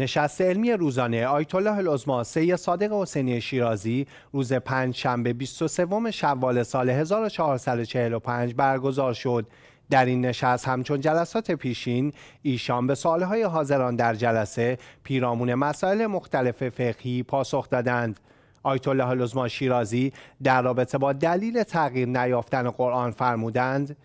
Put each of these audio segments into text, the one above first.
نشست علمی روزانه آیت الله العظما صادق حسینی شیرازی روز پنج شنبه 23 شوال سال 1445 برگزار شد در این نشست همچون جلسات پیشین ایشان به سالهای حاضران در جلسه پیرامون مسائل مختلف فقهی پاسخ دادند آیت الله العظما شیرازی در رابطه با دلیل تغییر نیافتن قرآن فرمودند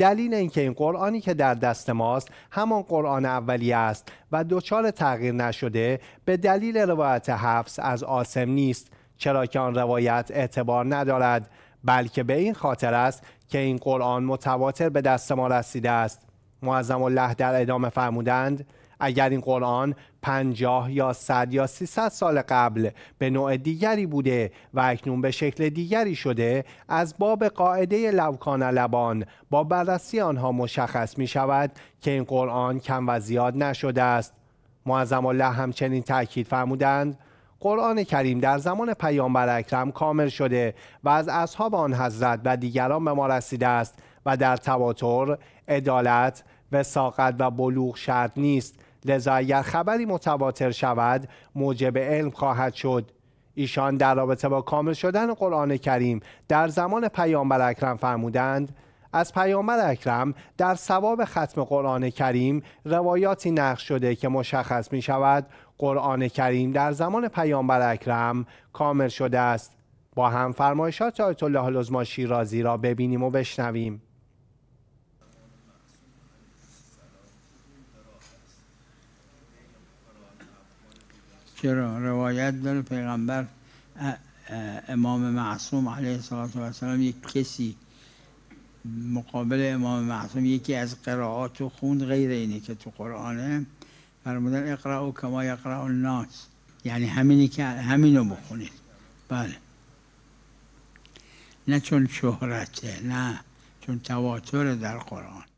دلیل اینکه این قرآنی که در دست ماست همان قرآن اولی است و دچار تغییر نشده به دلیل روایت حفظ از آسم نیست چرا که آن روایت اعتبار ندارد بلکه به این خاطر است که این قرآن متواتر به دست ما رسیده است معظم الله در ادامه فرمودند اگر این قرآن پنجاه یا صد یا سیصد سال قبل به نوع دیگری بوده و اکنون به شکل دیگری شده از باب قاعده لوکان لبان با بررسی آنها مشخص می شود که این قرآن کم و زیاد نشده است معظم الله همچنین تاکید فرمودند قرآن کریم در زمان پیامبر اکرم کامل شده و از اصحاب آن حضرت و دیگران به ما رسیده است و در تواتر عدالت وساقت و بلوغ شرط نیست لذا اگر خبری متواتر شود موجب علم خواهد شد ایشان در رابطه با کامل شدن قرآن کریم در زمان پیامبر اکرم فرمودند از پیامبر اکرم در ثواب ختم قرآن کریم روایاتی نقش شده که مشخص می شود قرآن کریم در زمان پیامبر اکرم کامل شده است با هم فرمایشات آیت الله لزما شیرازی را ببینیم و بشنویم چرا روایت داره پیغمبر امام معصوم علیه السلام یک کسی مقابل امام معصوم یکی از قرائات و خوند غیر اینه که تو قرآنه فرمودن اقرا و کما یقرا الناس یعنی همینی که همینو بخونید بله نه چون شهرته نه چون تواتر در قرآن